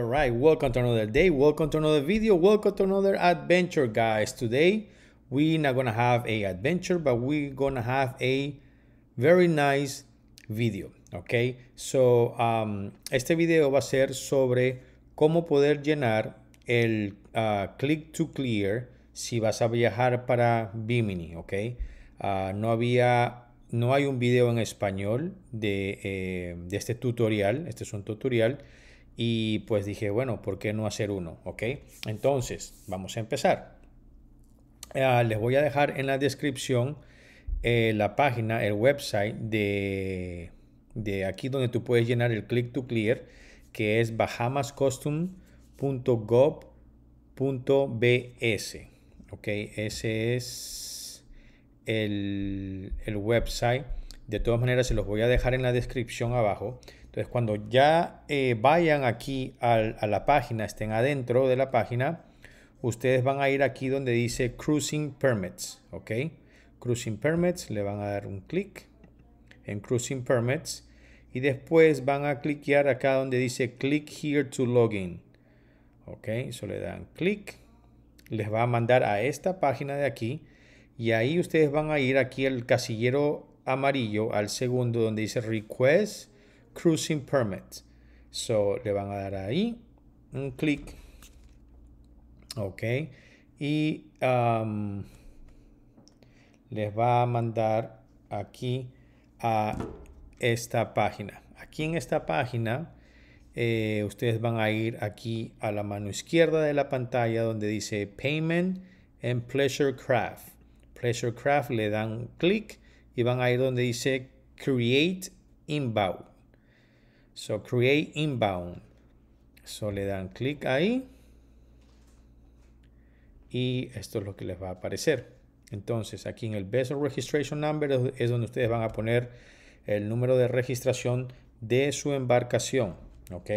all welcome to another day, welcome to another video, welcome to another adventure, guys. Today, we're not gonna have a adventure, but we're gonna have a very nice video, okay? So, um, este video va a ser sobre cómo poder llenar el uh, click to clear si vas a viajar para Bimini, okay? Uh, no había no hay un video en español de, eh, de, este tutorial, este es un tutorial, y pues dije, bueno, ¿por qué no hacer uno? ¿Ok? Entonces, vamos a empezar. Ah, les voy a dejar en la descripción eh, la página, el website de, de aquí donde tú puedes llenar el click to clear, que es bahamascostum.gov.bs. ¿Ok? Ese es el, el website. De todas maneras, se los voy a dejar en la descripción abajo. Entonces, cuando ya eh, vayan aquí a la página, estén adentro de la página, ustedes van a ir aquí donde dice Cruising Permits, ¿ok? Cruising Permits, le van a dar un clic en Cruising Permits y después van a cliquear acá donde dice Click here to login, ¿ok? Eso le dan clic, les va a mandar a esta página de aquí y ahí ustedes van a ir aquí al casillero amarillo, al segundo donde dice Request Cruising Permit. So le van a dar ahí un clic. Ok. Y um, les va a mandar aquí a esta página. Aquí en esta página eh, ustedes van a ir aquí a la mano izquierda de la pantalla donde dice Payment and Pleasure Craft. Pleasure Craft le dan clic y van a ir donde dice Create Inbound. So create inbound. So le dan clic ahí. Y esto es lo que les va a aparecer. Entonces aquí en el Vessel Registration Number es donde ustedes van a poner el número de registración de su embarcación. Ok.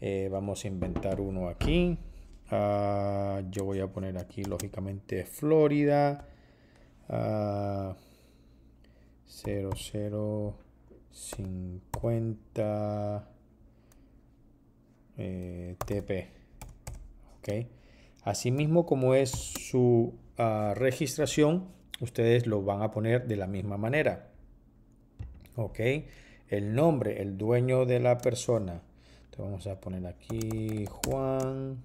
Eh, vamos a inventar uno aquí. Ah, yo voy a poner aquí lógicamente Florida. 00. Ah, 50 eh, TP. ¿Okay? Asimismo, como es su ah, registración, ustedes lo van a poner de la misma manera. ¿Ok? El nombre, el dueño de la persona. Entonces vamos a poner aquí Juan.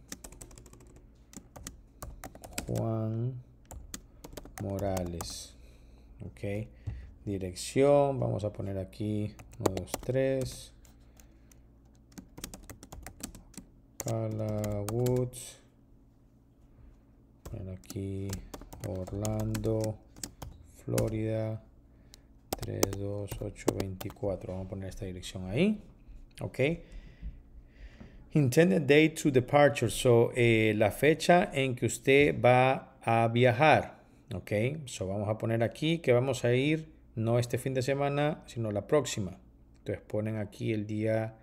Juan Morales. ¿Ok? dirección, vamos a poner aquí 1, 2, 3, Woods, poner aquí Orlando, Florida, 3, 2, 8, 24, vamos a poner esta dirección ahí, ok. Intended date to departure, so eh, la fecha en que usted va a viajar, ok. So vamos a poner aquí que vamos a ir no este fin de semana, sino la próxima. Entonces ponen aquí el día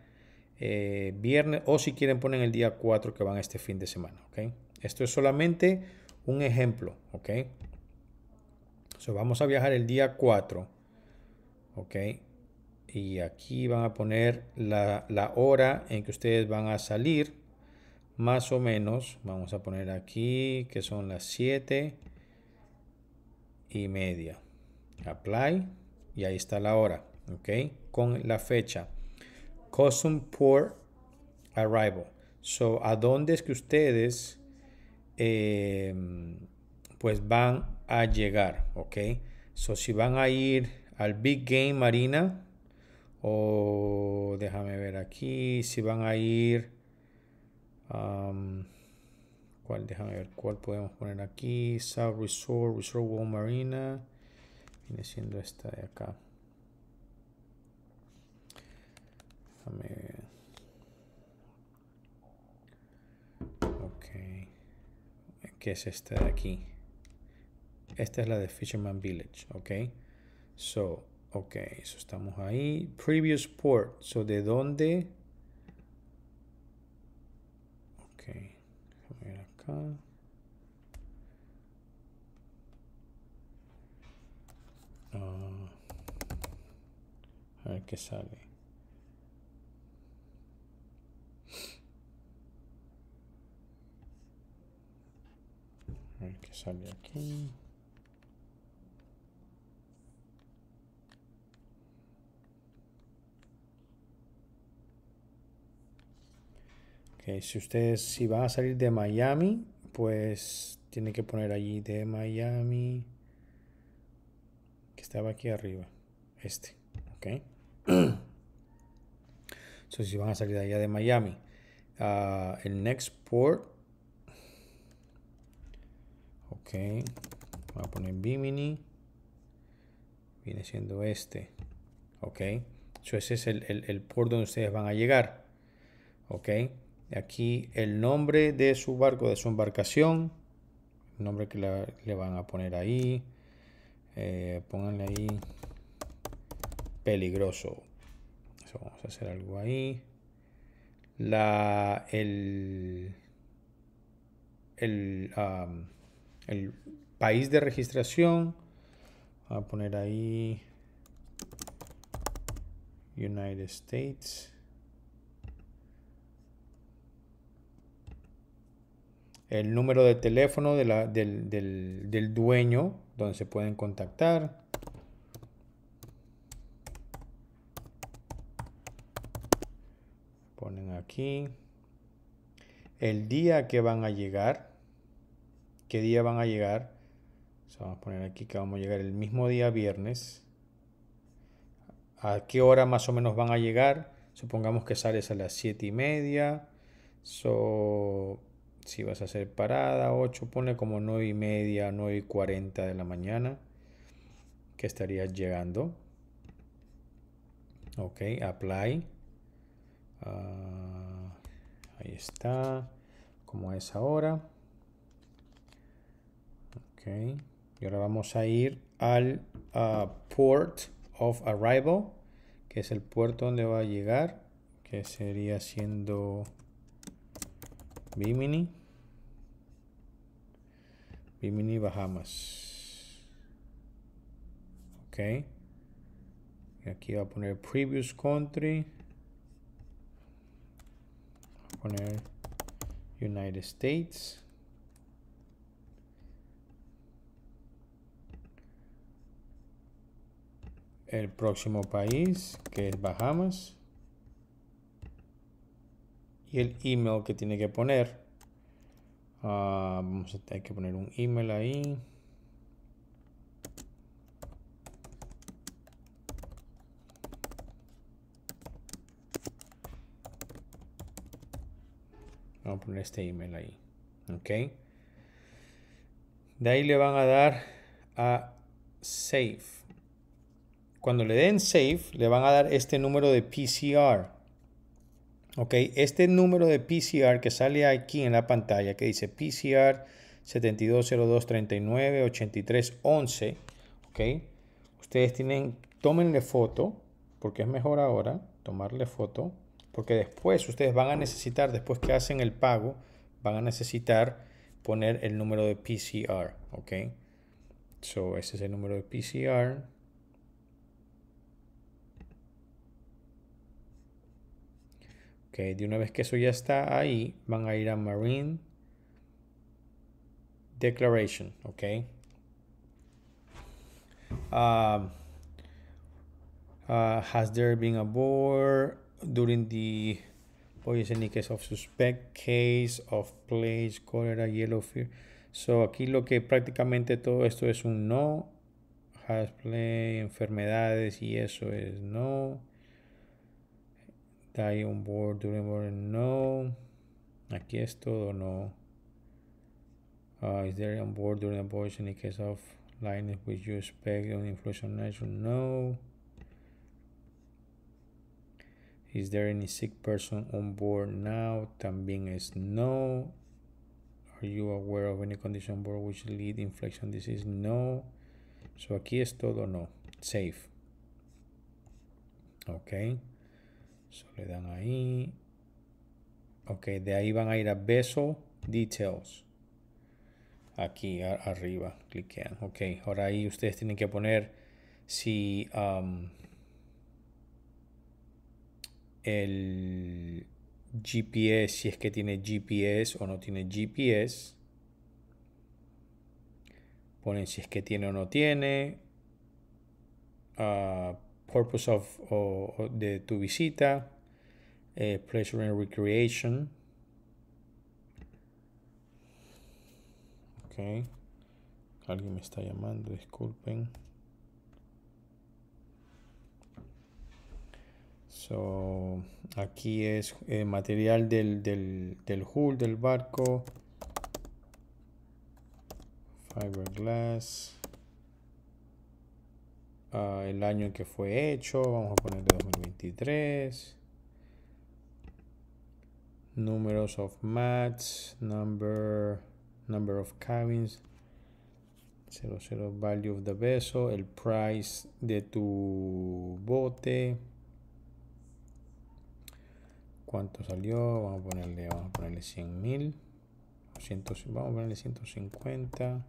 eh, viernes o si quieren ponen el día 4 que van este fin de semana. ¿okay? Esto es solamente un ejemplo. vamos a viajar el día 4. Y aquí van a poner la, la hora en que ustedes van a salir. Más o menos, vamos a poner aquí que son las 7 y media apply y ahí está la hora, ¿ok? Con la fecha. Custom Port Arrival. So, ¿a dónde es que ustedes em, pues van a llegar, ¿ok? So, si van a ir al Big Game Marina o déjame ver aquí, si van a ir... Um, ¿Cuál? Déjame ver cuál podemos poner aquí. South Resort, Resort World Marina viene siendo esta de acá déjame que es esta de aquí esta es la de Fisherman Village ok so ok eso estamos ahí previous port so de dónde ok acá A ver qué sale. A ver qué sale aquí. Okay, si ustedes, si van a salir de Miami, pues tiene que poner allí de Miami, que estaba aquí arriba, este, ok entonces si van a salir de allá de Miami, uh, el next port. Ok, voy a poner Bimini. Viene siendo este. Ok, Eso, ese es el, el, port donde ustedes van a llegar. Ok, aquí el nombre de su barco, de su embarcación. El nombre que le van a poner ahí. Eh, pónganle ahí peligroso. vamos a hacer algo ahí. La, el, el, el país de registración. Voy a poner ahí United States. El número de teléfono de la, del, del, del dueño donde se pueden contactar aquí. El día que van a llegar. ¿Qué día van a llegar? vamos a poner aquí que vamos a llegar el mismo día viernes. ¿A qué hora más o menos van a llegar? Supongamos que sales a las 7 y media. So, si vas a hacer parada, 8, pone como 9 y media, 9 y 40 de la mañana que estarías llegando. Ok, apply. Ah, ahí está. Como es ahora. Ok. Y ahora vamos a ir al ah, port of arrival, que es el puerto donde va a llegar, que sería siendo Bimini. Bimini, Bahamas. Ok. Y aquí va a poner Previous Country poner United States. El próximo país, que es Bahamas. Y el email que tiene que poner. Ah, vamos a, tener que poner un email ahí. Vamos a poner este email ahí. Ok. De ahí le van a dar a save. Cuando le den save, le van a dar este número de PCR. Ok, este número de PCR que sale aquí en la pantalla, que dice PCR 7202398311. Ok, ustedes tienen, tómenle foto, porque es mejor ahora tomarle foto porque después ustedes van a necesitar, después que hacen el pago, van a necesitar poner el número de PCR, ¿ok? So, ese es el número de PCR. Ok, de una vez que eso ya está ahí, van a ir a Marine Declaration, ¿ok? Ah, ah, has there been a board? during the poisoning case of suspect case of place cholera, yellow fear So aquí lo que prácticamente todo esto es un no. Has play, enfermedades y eso es no. Die on board during no. Aquí es todo no. Uh, is there on board during voice in case of lightning with you expect on inflation natural? No. Is there any sick person on board now? También es no. Are you aware of any condition on board which lead inflection disease? No. So aquí es todo no. Safe. Ok. So le dan ahí. Ok, de ahí van a ir a vessel details. Aquí arriba, cliquean. Ok, ahora ahí ustedes tienen que poner si um, el GPS, si es que tiene GPS o no tiene GPS. Ponen si es que tiene o no tiene. Ah, purpose of de tu visita. Eh, pleasure and recreation. Okay. Alguien me está llamando, disculpen. So, aquí es eh, material del, del, del hull del barco. Fiberglass. Ah, el año en que fue hecho. Vamos a poner 2023. números of mats. Number, number of cabins. 00 value of the vessel. El price de tu bote. ¿Cuánto salió? Vamos a ponerle, vamos a ponerle 100.000. Vamos a ponerle 150.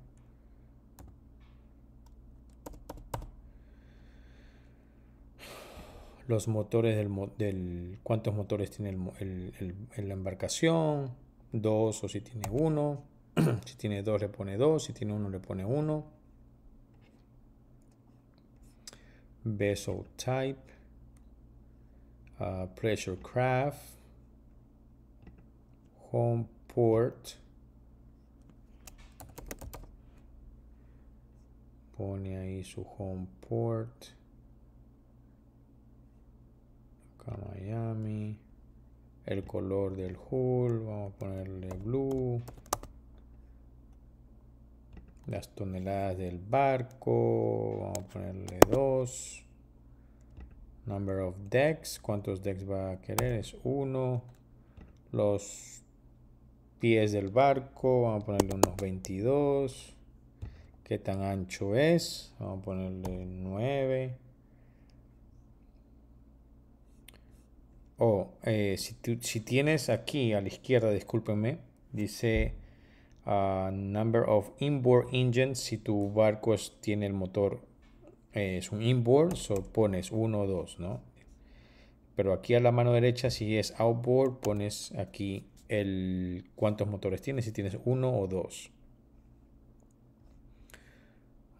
Los motores del... del ¿Cuántos motores tiene el, la embarcación? Dos o si tiene uno. si tiene dos le pone dos. Si tiene uno le pone uno. Vessel type. Ah, pressure craft home port pone ahí su home port acá Miami el color del hull vamos a ponerle blue las toneladas del barco vamos a ponerle 2 number of decks cuántos decks va a querer es uno. los pies del barco, vamos a ponerle unos 22. ¿Qué tan ancho es? Vamos a ponerle 9. O eh, si, si tienes aquí a la izquierda, discúlpenme, dice uh, number of inboard engines. Si tu barco tiene el motor, eh, es un inboard, so pones 1 o 2, ¿no? Pero aquí a la mano derecha, si es outboard, pones aquí el cuántos motores tienes, si tienes uno o dos.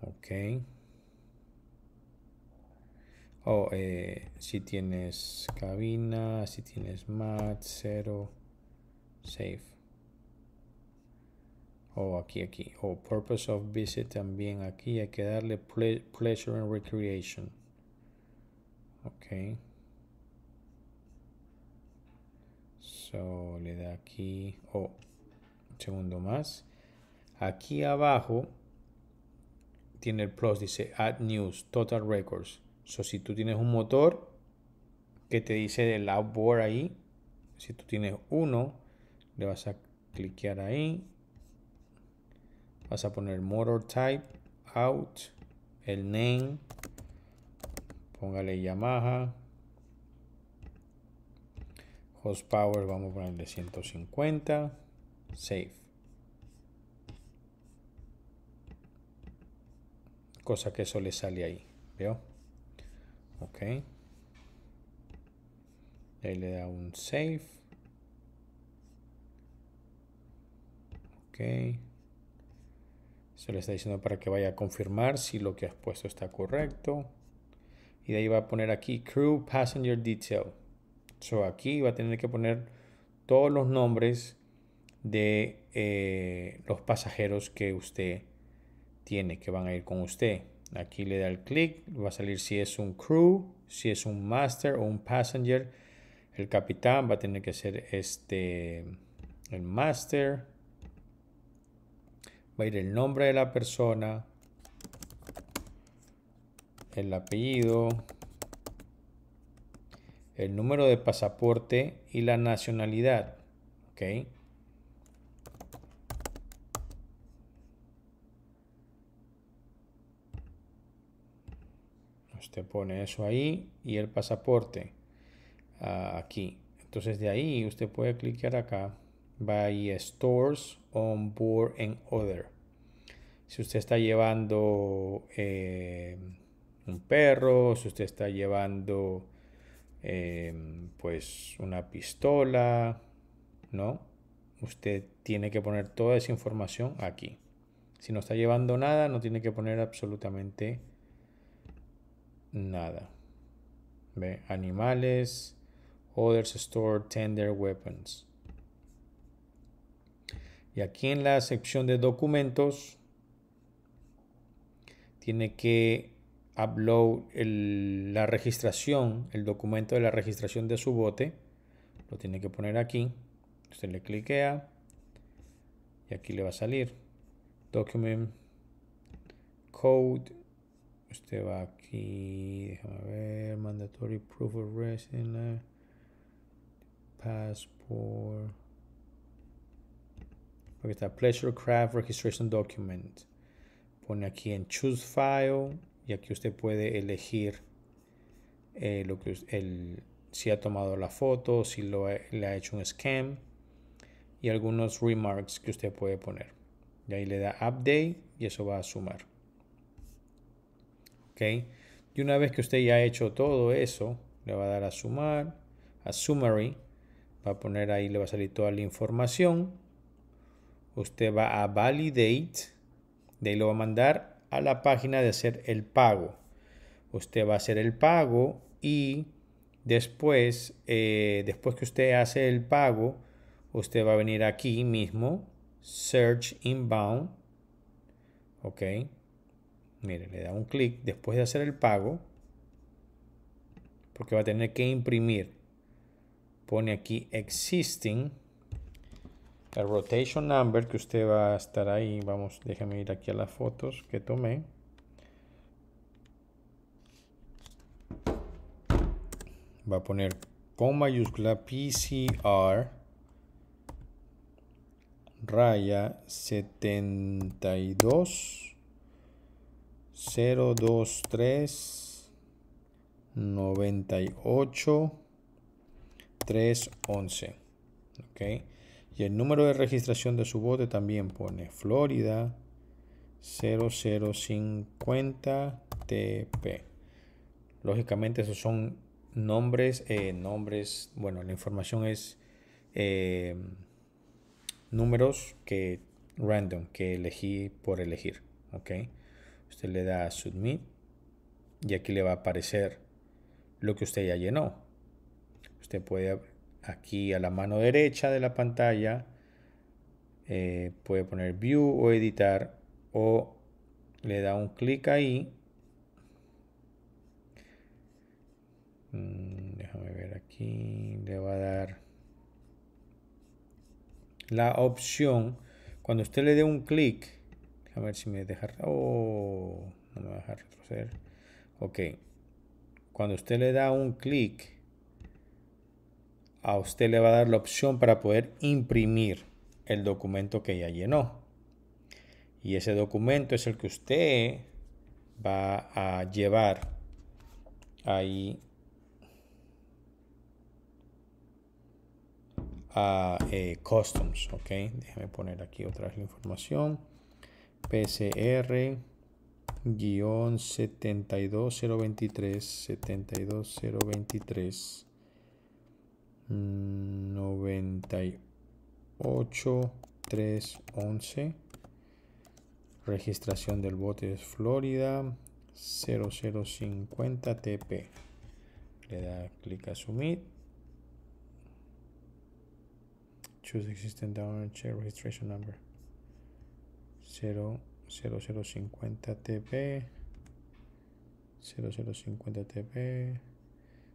Ok. O eh, si tienes cabina, si tienes mat, cero, safe O aquí, aquí. O oh, purpose of visit también aquí. Hay que darle pleasure and recreation. Ok. So, le da aquí, o un segundo más. Aquí abajo tiene el plus, dice Add News, Total Records. So, si tú tienes un motor que te dice el outboard ahí, si tú tienes uno, le vas a cliquear ahí. Vas a poner Motor Type, Out, el name, póngale Yamaha, power vamos a ponerle 150. Save. Cosa que eso le sale ahí. ¿Veo? Ok. Ahí le da un save. Ok. Se le está diciendo para que vaya a confirmar si lo que has puesto está correcto. Y de ahí va a poner aquí Crew Passenger Detail. So, aquí va a tener que poner todos los nombres de eh, los pasajeros que usted tiene, que van a ir con usted. Aquí le da el clic, va a salir si es un crew, si es un master o un passenger. El capitán va a tener que ser este, el master. Va a ir el nombre de la persona, el apellido, el número de pasaporte y la nacionalidad. ¿ok? Usted pone eso ahí y el pasaporte ah, aquí. Entonces de ahí usted puede clicar acá. Va Stores, On Board and Other. Si usted está llevando eh, un perro, si usted está llevando Em, pues una pistola, ¿no? Usted tiene que poner toda esa información aquí. Si no está llevando nada, no tiene que poner absolutamente nada. ¿Ve? Animales, others store tender weapons. Y aquí en la sección de documentos, tiene que upload la registración, el documento de la registración de su bote. Lo tiene que poner aquí. Usted le cliquea y aquí le va a salir. Document Code. Usted va aquí, déjame ver, Mandatory Proof of Residence, Passport. Aquí está Pleasure Craft Registration Document. Pone aquí en Choose File y aquí usted puede elegir eh, lo que si ha tomado la foto, si le ha hecho un scan y algunos remarks que usted puede poner. Y ahí le da update y eso va a sumar. ¿Ok? Y una vez que usted ya ha hecho todo eso, le va a dar a sumar, a summary. Va a poner ahí, le va a salir toda la información. Usted va a validate. De ahí lo va a mandar a la página de hacer el pago. Usted va a hacer el pago y después, eh, después que usted hace el pago, usted va a venir aquí mismo, Search Inbound. Ok. Mire, le da un clic después de hacer el pago. Porque va a tener que imprimir. Pone aquí Existing el rotation number que usted va a estar ahí, vamos, déjame ir aquí a las fotos que tomé. Va a poner con mayúscula PCR raya 72 023 98 311 ok y el número de registración de su bote también pone Florida 0050 TP. Lógicamente esos son nombres, eh, nombres, bueno, la información es eh, números que random, que elegí por elegir, Usted le da submit y aquí le va a aparecer lo que usted ya llenó. Usted puede aquí a la mano derecha de la pantalla eh, puede poner view o editar o le da un clic ahí mm, déjame ver aquí le va a dar la opción cuando usted le dé un clic a ver si me deja oh no me va a dejar retroceder ok cuando usted le da un clic a usted le va a dar la opción para poder imprimir el documento que ya llenó. Y ese documento es el que usted va a llevar ahí a eh, Customs. Ok, déjeme poner aquí otra información. PCR. 72023 72023 98 11 registración del bote es Florida 0050 TP le da clic a submit choose existent download registration number 0050 TP 0050 TP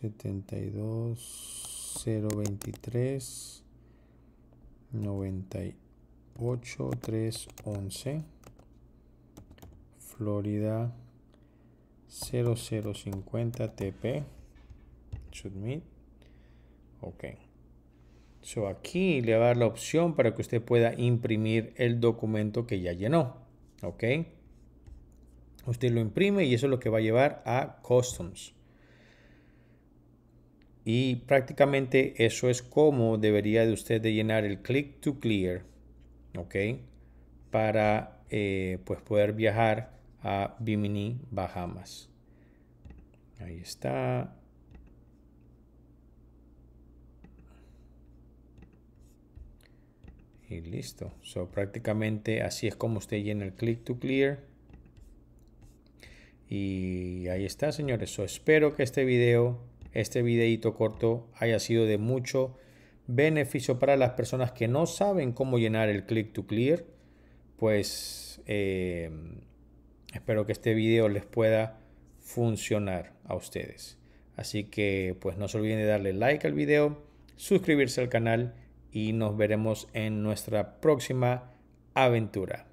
72 98311 98 Florida 0050 TP submit ok so aquí le va a dar la opción para que usted pueda imprimir el documento que ya llenó ok usted lo imprime y eso es lo que va a llevar a customs y prácticamente eso es como debería de usted de llenar el click to clear, ¿ok? Para eh, pues poder viajar a Bimini, Bahamas. Ahí está. Y listo. So, prácticamente así es como usted llena el click to clear. Y ahí está, señores. espero que este video este videito corto haya sido de mucho beneficio para las personas que no saben cómo llenar el click to clear. Pues eh, espero que este video les pueda funcionar a ustedes. Así que pues no se olviden de darle like al video, suscribirse al canal y nos veremos en nuestra próxima aventura.